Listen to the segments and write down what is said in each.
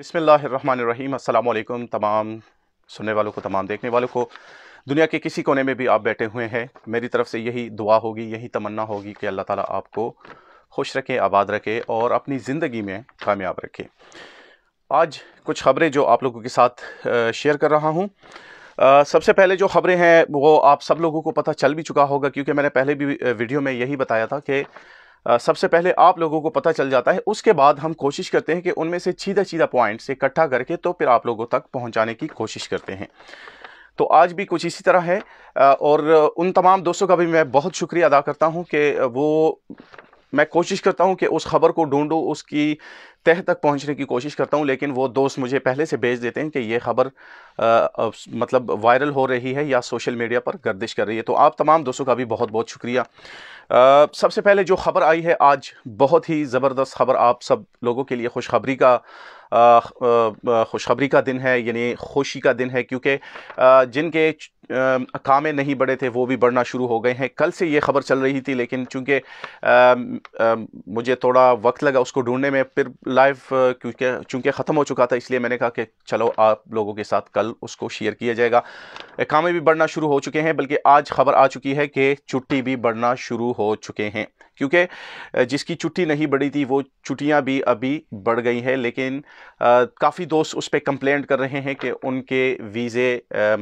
बिसमीम अल्लाम तमाम सुनने वालों को तमाम देखने वालों को दुनिया के किसी कोने में भी आप बैठे हुए हैं मेरी तरफ़ से यही दुआ होगी यही तमन्ना होगी कि अल्लाह ताला आपको खुश रखे आबाद रखे और अपनी ज़िंदगी में कामयाब रखे आज कुछ ख़बरें जो आप लोगों के साथ शेयर कर रहा हूँ सबसे पहले जो ख़बरें हैं वो आप सब लोगों को पता चल भी चुका होगा क्योंकि मैंने पहले भी वीडियो में यही बताया था कि सबसे पहले आप लोगों को पता चल जाता है उसके बाद हम कोशिश करते हैं कि उनमें से सीधा सीधा पॉइंट्स इकट्ठा करके तो फिर आप लोगों तक पहुंचाने की कोशिश करते हैं तो आज भी कुछ इसी तरह है और उन तमाम दोस्तों का भी मैं बहुत शुक्रिया अदा करता हूं कि वो मैं कोशिश करता हूँ कि उस खबर को ढूंढूँ उसकी तह तक पहुँचने की कोशिश करता हूँ लेकिन वो दोस्त मुझे पहले से भेज देते हैं कि ये खबर मतलब वायरल हो रही है या सोशल मीडिया पर गर्दिश कर रही है तो आप तमाम दोस्तों का भी बहुत बहुत शुक्रिया आ, सबसे पहले जो ख़बर आई है आज बहुत ही ज़बरदस्त खबर आप सब लोगों के लिए खुशखबरी का खुशखबरी का दिन है यानी खुशी का दिन है क्योंकि जिनके कामें नहीं बढ़े थे वो भी बढ़ना शुरू हो गए हैं कल से ये खबर चल रही थी लेकिन चूंकि मुझे थोड़ा वक्त लगा उसको ढूंढने में फिर लाइव क्योंकि चूंकि ख़त्म हो चुका था इसलिए मैंने कहा कि चलो आप लोगों के साथ कल उसको शेयर किया जाएगा कामें भी बढ़ना शुरू हो चुके हैं बल्कि आज खबर आ चुकी है कि छुट्टी भी बढ़ना शुरू हो चुके हैं क्योंकि जिसकी छुट्टी नहीं बढ़ी थी वो छुट्टियां भी अभी बढ़ गई हैं लेकिन काफ़ी दोस्त उस पर कंप्लेंट कर रहे हैं कि उनके वीज़े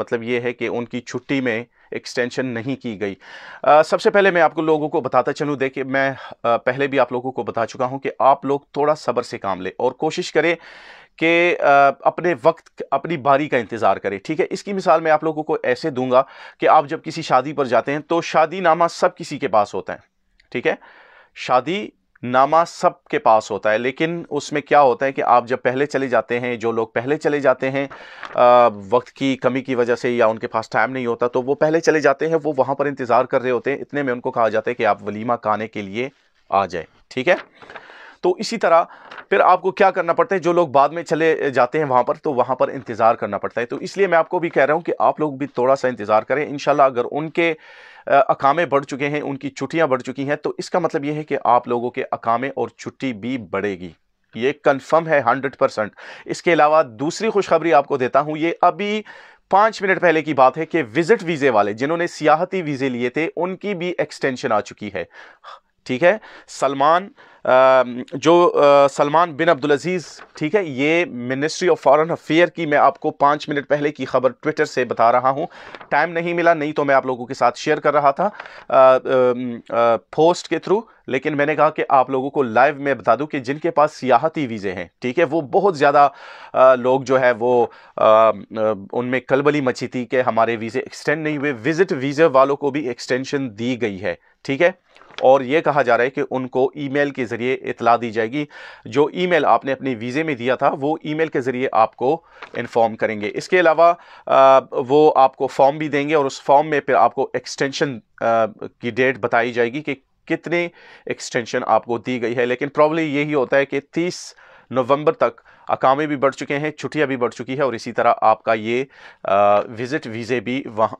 मतलब ये है कि उनकी छुट्टी में एक्सटेंशन नहीं की गई आ, सबसे पहले मैं आपको लोगों को बताता चलूँ देखिए मैं आ, पहले भी आप लोगों को बता चुका हूँ कि आप लोग थोड़ा सब्र से काम लें और कोशिश करें कि अपने वक्त अपनी बारी का इंतज़ार करें ठीक है इसकी मिसाल मैं आप लोगों को ऐसे दूंगा कि आप जब किसी शादी पर जाते हैं तो शादी नामा सब किसी के पास होता है ठीक है शादी नामा सब के पास होता है लेकिन उसमें क्या होता है कि आप जब पहले चले जाते हैं जो लोग पहले चले जाते हैं वक्त की कमी की वजह से या उनके पास टाइम नहीं होता तो वो पहले चले जाते हैं वो वहाँ पर इंतज़ार कर रहे होते हैं इतने में उनको कहा जाता है कि आप वलीमा खाने के लिए आ जाए ठीक है तो इसी तरह फिर आपको क्या करना पड़ता है जो लोग बाद में चले जाते हैं वहाँ पर तो वहाँ पर इंतज़ार करना पड़ता है तो इसलिए मैं आपको भी कह रहा हूँ कि आप लोग भी थोड़ा सा इंतज़ार करें इन अगर उनके अकामे बढ़ चुके हैं उनकी छुट्टियां बढ़ चुकी हैं तो इसका मतलब यह है कि आप लोगों के अकामे और छुट्टी भी बढ़ेगी ये कंफर्म है हंड्रेड परसेंट इसके अलावा दूसरी खुशखबरी आपको देता हूं ये अभी पाँच मिनट पहले की बात है कि विजिट वीज़े वाले जिन्होंने सियाहती वीज़े लिए थे उनकी भी एक्सटेंशन आ चुकी है ठीक है सलमान जो सलमान बिन अब्दुल अजीज़ ठीक है ये मिनिस्ट्री ऑफ फॉरेन अफेयर की मैं आपको पाँच मिनट पहले की खबर ट्विटर से बता रहा हूँ टाइम नहीं मिला नहीं तो मैं आप लोगों के साथ शेयर कर रहा था पोस्ट के थ्रू लेकिन मैंने कहा कि आप लोगों को लाइव में बता दूं कि जिनके पास सियाहती वीज़े हैं ठीक है वो बहुत ज़्यादा लोग जो है वो उनमें कलबली मची थी कि हमारे वीज़े एक्सटेंड नहीं हुए विज़िट वीज़े वालों को भी एक्सटेंशन दी गई है ठीक है और ये कहा जा रहा है कि उनको ईमेल के ज़रिए इतला दी जाएगी जो ईमेल आपने अपने वीज़े में दिया था वो ईमेल के ज़रिए आपको इन्फॉर्म करेंगे इसके अलावा वो आपको फॉर्म भी देंगे और उस फॉर्म में फिर आपको एक्सटेंशन की डेट बताई जाएगी कि कितने एक्सटेंशन आपको दी गई है लेकिन प्रॉब्लम यही होता है कि तीस नवंबर तक अकामे भी बढ़ चुके हैं छुट्टियां भी बढ़ चुकी है और इसी तरह आपका ये विज़िट वीज़े भी वहाँ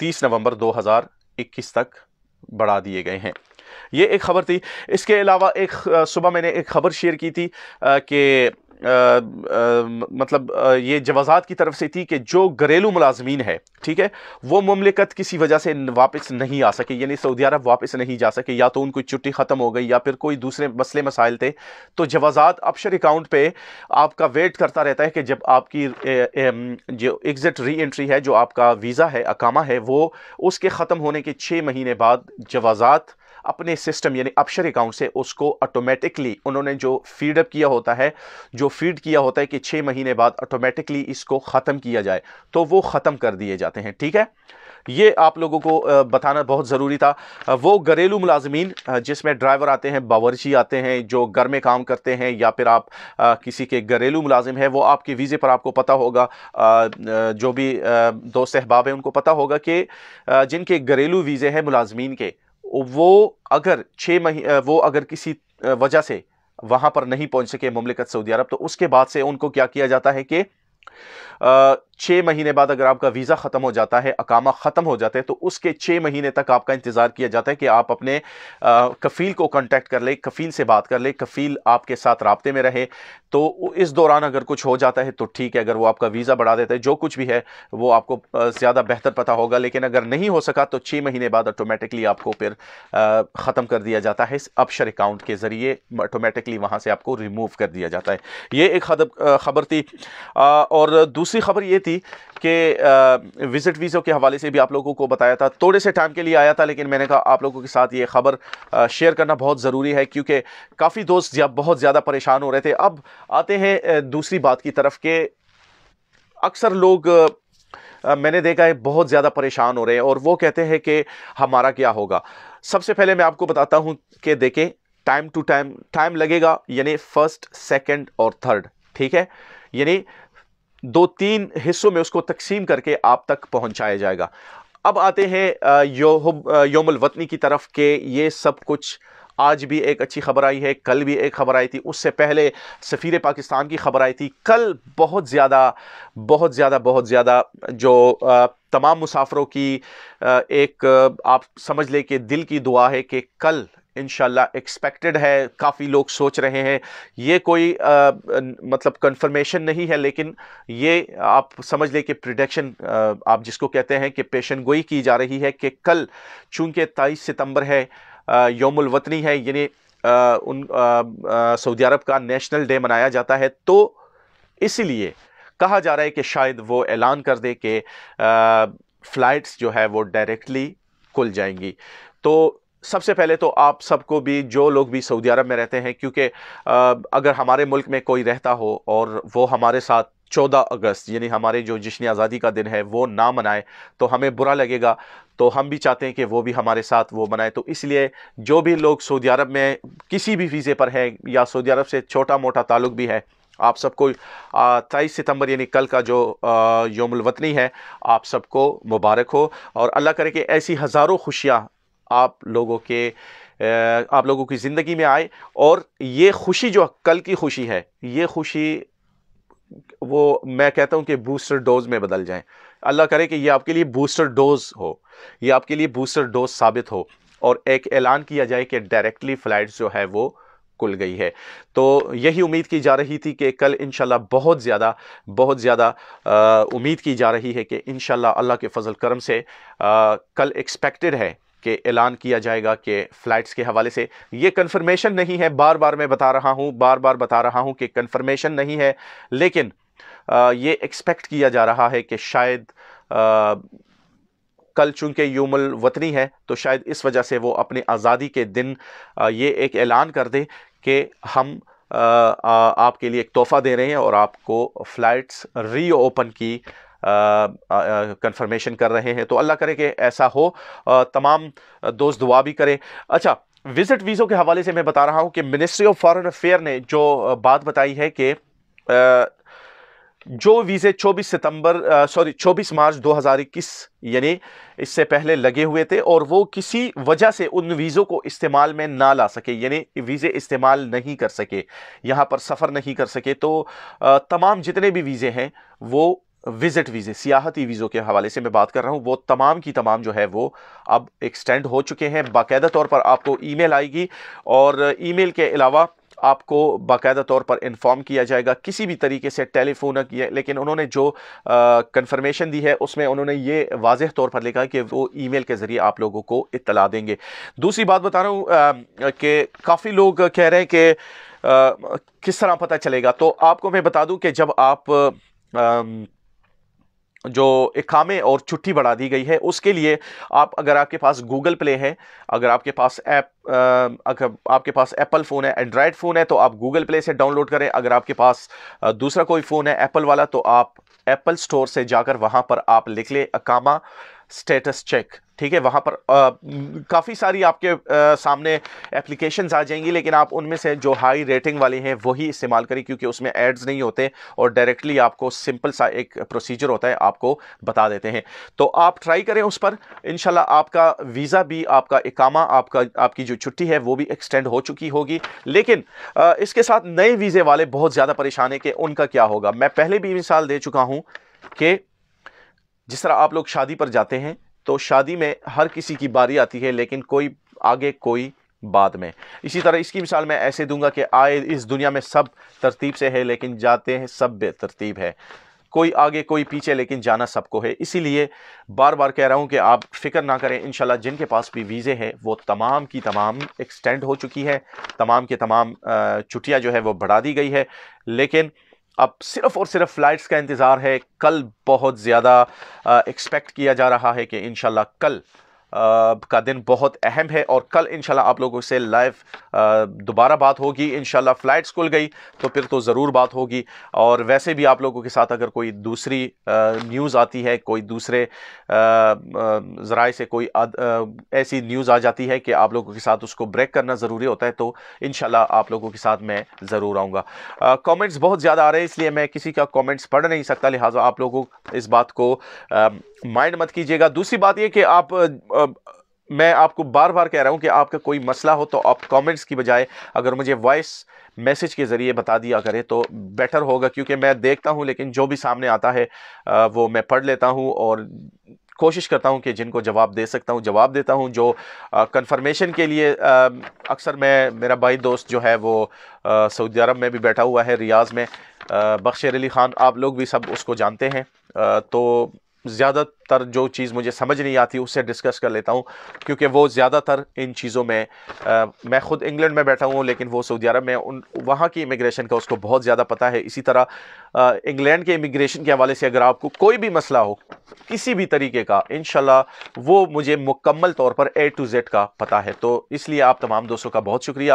तीस नवंबर 2021 तक बढ़ा दिए गए हैं ये एक खबर थी इसके अलावा एक सुबह मैंने एक खबर शेयर की थी कि मतलब ये जवाजात की तरफ से थी कि जो घरेलू मुलाजमीन है ठीक है वो ममलिकत किसी वजह से वापस नहीं आ सके यानी सऊदी अरब वापस नहीं जा सके या तो उनकी छुट्टी ख़त्म हो गई या फिर कोई दूसरे मसले मसाइल थे तो जवाजात अपशर अकाउंट पर आपका वेट करता रहता है कि जब आपकी जो एग्ज़ट री एंट्री है जो आपका वीज़ा है अकामा है वो उसके ख़त्म होने के छः महीने बाद जवाजात अपने सिस्टम यानी अपशर अकाउंट से उसको ऑटोमेटिकली उन्होंने जो फीडअप किया होता है जो फीड किया होता है कि छः महीने बाद ऑटोमेटिकली इसको ख़त्म किया जाए तो वो ख़त्म कर दिए जाते हैं ठीक है ये आप लोगों को बताना बहुत ज़रूरी था वो घरेलू मुलाजमीन जिसमें ड्राइवर आते हैं बावरची आते हैं जो घर में काम करते हैं या फिर आप किसी के घरेलू मुलाजिम है वो आपके वीज़े पर आपको पता होगा जो भी दोस्त अहबाब हैं उनको पता होगा कि जिनके घरेलू वीज़े हैं मुलाजमीन के वो अगर छः महीने वो अगर किसी वजह से वहाँ पर नहीं पहुँच सके ममलिकत सऊदी अरब तो उसके बाद से उनको क्या किया जाता है कि छः महीने बाद अगर आपका वीज़ा ख़त्म हो जाता है अकामा ख़त्म हो जाता है तो उसके छः महीने तक आपका इंतज़ार किया जाता है कि आप अपने आ, कफ़ील को कांटेक्ट कर ले कफ़ील से बात कर ले कफ़ील आपके साथ रबते में रहे तो इस दौरान अगर कुछ हो जाता है तो ठीक है अगर वो आपका वीज़ा बढ़ा देता है जो कुछ भी है वो आपको ज़्यादा बेहतर पता होगा लेकिन अगर नहीं हो सका तो छः महीने बाद ऑटोमेटिकली आपको फिर ख़त्म कर दिया जाता है इस अपशर अकाउंट के ज़रिए ऑटोमेटिकली वहाँ से आपको रिमूव कर दिया जाता है ये एक खबर थी और दूसरी दूसरी खबर ये थी कि विज़िट वीज़ों के हवाले से भी आप लोगों को बताया था थोड़े से टाइम के लिए आया था लेकिन मैंने कहा आप लोगों के साथ ये खबर शेयर करना बहुत ज़रूरी है क्योंकि काफ़ी दोस्त जब बहुत ज़्यादा परेशान हो रहे थे अब आते हैं दूसरी बात की तरफ के अक्सर लोग मैंने देखा है बहुत ज़्यादा परेशान हो रहे हैं और वो कहते हैं कि हमारा क्या होगा सबसे पहले मैं आपको बताता हूँ कि देखें टाइम टू टाइम टाइम लगेगा यानी फर्स्ट सेकेंड और थर्ड ठीक है यानी दो तीन हिस्सों में उसको तकसीम करके आप तक पहुंचाया जाएगा अब आते हैं यो, योमुल वतनी की तरफ के ये सब कुछ आज भी एक अच्छी खबर आई है कल भी एक खबर आई थी उससे पहले सफ़ीर पाकिस्तान की खबर आई थी कल बहुत ज़्यादा बहुत ज़्यादा बहुत ज़्यादा जो तमाम मुसाफरों की एक आप समझ लें कि दिल की दुआ है कि कल इन एक्सपेक्टेड है काफ़ी लोग सोच रहे हैं ये कोई आ, मतलब कंफर्मेशन नहीं है लेकिन ये आप समझ लें कि प्रिडक्शन आप जिसको कहते हैं कि पेशन गोई की जा रही है कि कल चूँकि तेईस सितंबर है योमुल है यानी उन सऊदी अरब का नेशनल डे मनाया जाता है तो इसीलिए कहा जा रहा है कि शायद वो ऐलान कर दे कि फ़्लाइट्स जो है वो डायरेक्टली खुल जाएंगी तो सबसे पहले तो आप सबको भी जो लोग भी सऊदी अरब में रहते हैं क्योंकि अगर हमारे मुल्क में कोई रहता हो और वो हमारे साथ चौदह अगस्त यानी हमारे जो जश्न आज़ादी का दिन है वो ना मनाए तो हमें बुरा लगेगा तो हम भी चाहते हैं कि वो भी हमारे साथ वो मनाए तो इसलिए जो भी लोग सऊदी अरब में किसी भी वीज़े पर हैं या सऊदी अरब से छोटा मोटा ताल्लुक भी है आप सबको तेईस सितंबर यानी कल का जो योमुलवतनी है आप सबको मुबारक हो और अल्लाह करे कि ऐसी हज़ारों खुशियाँ आप लोगों के आप लोगों की ज़िंदगी में आए और ये खुशी जो कल की खुशी है ये खुशी वो मैं कहता हूँ कि बूस्टर डोज में बदल जाए अल्लाह करे कि ये आपके लिए बूस्टर डोज हो ये आपके लिए बूस्टर डोज साबित हो और एक ऐलान किया जाए कि डायरेक्टली फ़्लाइट जो है वो खुल गई है तो यही उम्मीद की जा रही थी कि कल इन बहुत ज़्यादा बहुत ज़्यादा उम्मीद की जा रही है कि इन अल्लाह के फ़जल करम से आ, कल एक्सपेक्टेड है के ऐलान किया जाएगा कि फ़्लाइट्स के हवाले से ये कन्फर्मेशन नहीं है बार बार मैं बता रहा हूँ बार बार बता रहा हूँ कि कन्फर्मेशन नहीं है लेकिन आ, ये एक्सपेक्ट किया जा रहा है कि शायद आ, कल चूंकि यूमल वतनी है तो शायद इस वजह से वो अपनी आज़ादी के दिन आ, ये एक ऐलान कर दे कि हम आ, आ, आपके लिए एक तोहफ़ा दे रहे हैं और आपको फ़्लाइट्स रीओपन की कंफर्मेशन कर रहे हैं तो अल्लाह करे कि ऐसा हो तमाम दोस्त दुआ भी करें अच्छा विज़िट वीज़ों के हवाले से मैं बता रहा हूँ कि मिनिस्ट्री ऑफ फॉरेन अफेयर ने जो बात बताई है कि जो वीज़े 24 सितंबर सॉरी 24 मार्च 2021 यानी इससे पहले लगे हुए थे और वो किसी वजह से उन वीज़ों को इस्तेमाल में ना ला सके यानी वीज़े इस्तेमाल नहीं कर सके यहाँ पर सफ़र नहीं कर सके तो तमाम जितने भी वीज़े हैं वो विजिट वीज़े सियाहती वीज़ों के हवाले से मैं बात कर रहा हूँ वो तमाम की तमाम जो है वो अब एक्सटेंड हो चुके हैं बाकायदा तौर पर आपको ईमेल आएगी और ईमेल के अलावा आपको बाकायदा तौर पर इन्फॉर्म किया जाएगा किसी भी तरीके से टेलीफोन किया लेकिन उन्होंने जो कन्फर्मेशन दी है उसमें उन्होंने ये वाजह तौर पर लिखा कि वो ईमेल के ज़रिए आप लोगों को इतला देंगे दूसरी बात बता रहा हूँ कि काफ़ी लोग कह रहे हैं कि किस तरह पता चलेगा तो आपको मैं बता दूँ कि जब आप आ, जो इकामे और छुट्टी बढ़ा दी गई है उसके लिए आप अगर आपके पास गूगल प्ले है अगर आपके पास ऐप अगर आपके पास एप्पल फ़ोन है एंड्रॉयड फ़ोन है तो आप गूगल प्ले से डाउनलोड करें अगर आपके पास दूसरा कोई फ़ोन है एप्पल वाला तो आप एप्पल स्टोर से जाकर वहाँ पर आप लिख लें अकामा स्टेटस चेक ठीक है वहाँ पर काफ़ी सारी आपके आ, सामने एप्लीकेशंस आ जाएंगी लेकिन आप उनमें से जो हाई रेटिंग वाली हैं वही इस्तेमाल करें क्योंकि उसमें एड्स नहीं होते और डायरेक्टली आपको सिंपल सा एक प्रोसीजर होता है आपको बता देते हैं तो आप ट्राई करें उस पर इन आपका वीज़ा भी आपका इकामा आपका आपकी जो छुट्टी है वो भी एक्सटेंड हो चुकी होगी लेकिन आ, इसके साथ नए वीज़े वाले बहुत ज़्यादा परेशान हैं कि उनका क्या होगा मैं पहले भी मिसाल दे चुका हूँ कि जिस तरह आप लोग शादी पर जाते हैं तो शादी में हर किसी की बारी आती है लेकिन कोई आगे कोई बाद में इसी तरह इसकी मिसाल मैं ऐसे दूंगा कि आए इस दुनिया में सब तरतीब से है लेकिन जाते हैं सब बेतरतीब है कोई आगे कोई पीछे लेकिन जाना सबको है इसीलिए बार बार कह रहा हूँ कि आप फिक्र ना करें इन जिनके पास भी वीज़े हैं वो तमाम की तमाम एक्सटेंड हो चुकी है तमाम के तमाम छुट्टियाँ जो है वो बढ़ा दी गई है लेकिन अब सिर्फ और सिर्फ फ्लाइट्स का इंतज़ार है कल बहुत ज़्यादा एक्सपेक्ट किया जा रहा है कि इन कल का दिन बहुत अहम है और कल इंशाल्लाह आप लोगों से लाइव दोबारा बात होगी इंशाल्लाह फ़्लाइट्स खुल गई तो फिर तो ज़रूर बात होगी और वैसे भी आप लोगों के साथ अगर कोई दूसरी न्यूज़ आती है कोई दूसरे ज़राए से कोई आद, आ, ऐसी न्यूज़ आ जाती है कि आप लोगों के साथ उसको ब्रेक करना ज़रूरी होता है तो इन आप लोगों के साथ मैं ज़रूर आऊँगा कॉमेंट्स बहुत ज़्यादा आ रहे हैं इसलिए मैं किसी का कॉमेंट्स पढ़ नहीं सकता लिहाजा आप लोगों इस बात को आ, माइंड मत कीजिएगा दूसरी बात यह कि आप आ, मैं आपको बार बार कह रहा हूँ कि आपका कोई मसला हो तो आप कमेंट्स की बजाय अगर मुझे वॉइस मैसेज के ज़रिए बता दिया करें तो बेटर होगा क्योंकि मैं देखता हूँ लेकिन जो भी सामने आता है वो मैं पढ़ लेता हूँ और कोशिश करता हूं कि जिनको जवाब दे सकता हूं जवाब देता हूं जो कंफर्मेशन के लिए अक्सर मैं मेरा भाई दोस्त जो है वो सऊदी अरब में भी बैठा हुआ है रियाज़ में बख्शर अली ख़ान आप लोग भी सब उसको जानते हैं तो ज़्यादातर जो चीज़ मुझे समझ नहीं आती उससे डिस्कस कर लेता हूँ क्योंकि वो ज़्यादातर इन चीज़ों में आ, मैं ख़ुद इंग्लैंड में बैठा हूँ लेकिन वो सऊदी अरब में उन वहाँ की इमिग्रेशन का उसको बहुत ज़्यादा पता है इसी तरह इंग्लैंड के इमिग्रेशन के हवाले से अगर आपको कोई भी मसला हो किसी भी तरीके का इन वो मुझे मुकम्मल तौर पर ए टू जेड का पता है तो इसलिए आप तमाम दोस्तों का बहुत शुक्रिया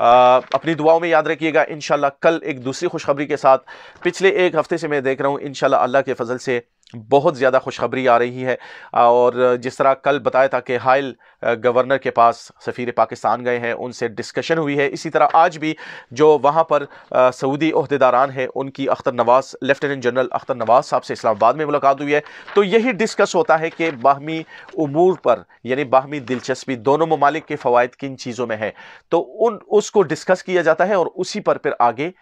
आ, अपनी दुआओं में याद रखिएगा इन कल एक दूसरी खुशखबरी के साथ पिछले एक हफ़्ते से मैं देख रहा हूँ इन अल्लाह के फजल से बहुत ज़्यादा खुशखबरी आ रही है और जिस तरह कल बताया था कि हाइल गवर्नर के पास सफ़ीर पाकिस्तान गए हैं उनसे डिस्कशन हुई है इसी तरह आज भी जो वहाँ पर सऊदी अहदेदारान हैं उनकी अख्तर नवाज़ लेफ्टिनेंट जनरल अख्तर नवाज़ साहब से इस्लामाबाद में मुलाकात हुई है तो यही डिस्कस होता है कि बाहमी अमूर पर यानी बाहमी दिलचस्पी दोनों ममालिक के फ़वाद किन चीज़ों में है तो उन उसको डिस्कस किया जाता है और उसी पर फिर आगे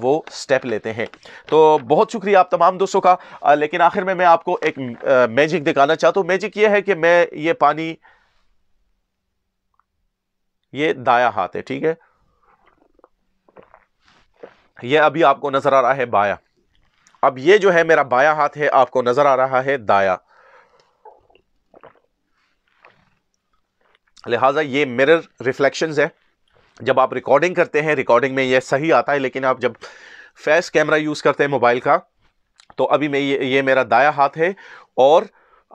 वो स्टेप लेते हैं तो बहुत शुक्रिया आप तमाम दोस्तों का लेकिन आखिर आखिर में मैं आपको एक मैजिक दिखाना चाहता हूं मैजिक ये है कि मैं ये पानी ये दाया हाथ है ठीक है ये अभी आपको नजर आ रहा है बाया अब ये जो है मेरा बाया हाथ है आपको नजर आ रहा है दाया लिहाजा ये मिरर रिफ्लेक्शंस है जब आप रिकॉर्डिंग करते हैं रिकॉर्डिंग में ये सही आता है लेकिन आप जब फेस कैमरा यूज़ करते हैं मोबाइल का तो अभी मैं ये ये मेरा दाया हाथ है और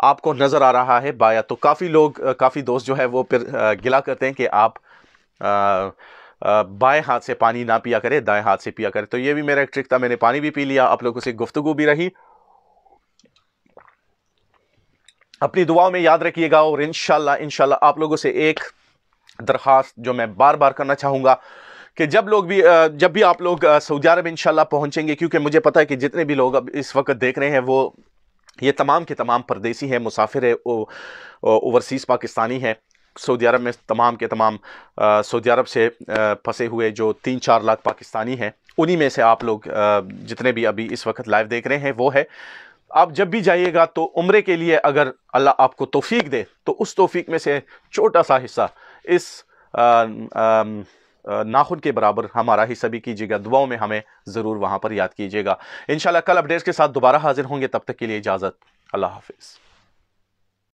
आपको नज़र आ रहा है बाया तो काफ़ी लोग काफ़ी दोस्त जो है वो फिर गिला करते हैं कि आप बाएं हाथ से पानी ना पिया करें दाएं हाथ से पिया करें तो ये भी मेरा एक ट्रिक था मैंने पानी भी पी लिया आप लोगों से गुफ्तगु भी रही अपनी दुआओं में याद रखिएगा और इन इनशाला आप लोगों से एक दरख्वास्त जो मैं बार बार करना चाहूँगा कि जब लोग भी जब भी आप लोग सऊदी अरब इंशाल्लाह पहुंचेंगे क्योंकि मुझे पता है कि जितने भी लोग अब इस वक्त देख रहे हैं वो ये तमाम के तमाम परदेसी हैं मुसाफिर है ओवरसीज़ पाकिस्तानी हैं सऊदी अरब में तमाम के तमाम सऊदी अरब से फंसे हुए जो तीन चार लाख पाकिस्तानी हैं उन्हीं में से आप लोग जितने भी अभी इस वक्त लाइव देख रहे हैं वो है आप जब भी जाइएगा तो उम्र के लिए अगर अल्लाह आपको तोफ़ी दे तो उस तोफ़ी में से छोटा सा हिस्सा इस आ, आ, नाखुन के बराबर हमारा ही सभी कीजिएगा दुआओं में हमें ज़रूर वहाँ पर याद कीजिएगा इन कल अपडेट्स के साथ दोबारा हाजिर होंगे तब तक के लिए इजाज़त अल्लाह हाफिज़